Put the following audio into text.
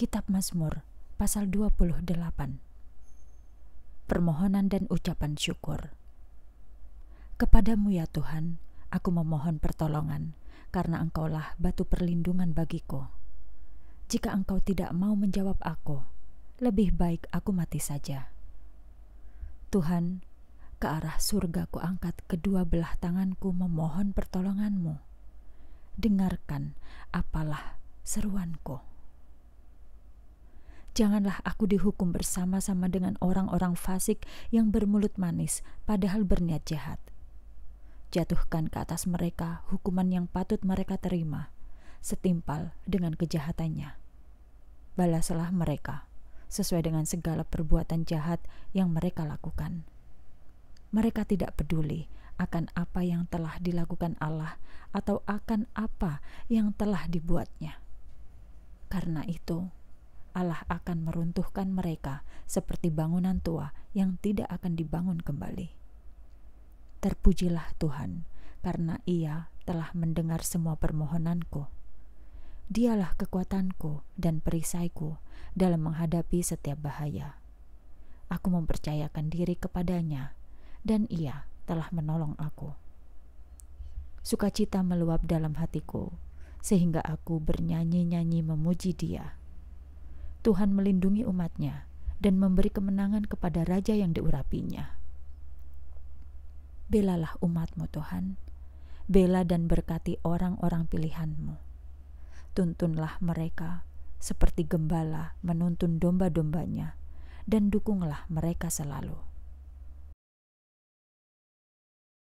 Kitab Mazmur pasal 28 Permohonan dan ucapan syukur Kepadamu ya Tuhan, aku memohon pertolongan, karena engkaulah batu perlindungan bagiku. Jika engkau tidak mau menjawab aku, lebih baik aku mati saja. Tuhan, ke arah surga ku angkat kedua belah tanganku memohon pertolonganmu. Dengarkan apalah seruanku. Janganlah aku dihukum bersama-sama dengan orang-orang fasik yang bermulut manis, padahal berniat jahat. Jatuhkan ke atas mereka hukuman yang patut mereka terima, setimpal dengan kejahatannya. Balaslah mereka sesuai dengan segala perbuatan jahat yang mereka lakukan. Mereka tidak peduli akan apa yang telah dilakukan Allah atau akan apa yang telah dibuatnya. Karena itu, Allah akan meruntuhkan mereka seperti bangunan tua yang tidak akan dibangun kembali. Terpujilah Tuhan, karena Ia telah mendengar semua permohonanku. Dialah kekuatanku dan perisaiku dalam menghadapi setiap bahaya. Aku mempercayakan diri kepadanya, dan Ia telah menolong aku. Sukacita meluap dalam hatiku, sehingga aku bernyanyi-nyanyi memuji Dia Tuhan melindungi umatnya dan memberi kemenangan kepada raja yang diurapinya. Belalah umatmu Tuhan, bela dan berkati orang-orang pilihanmu. Tuntunlah mereka seperti gembala menuntun domba-dombanya dan dukunglah mereka selalu.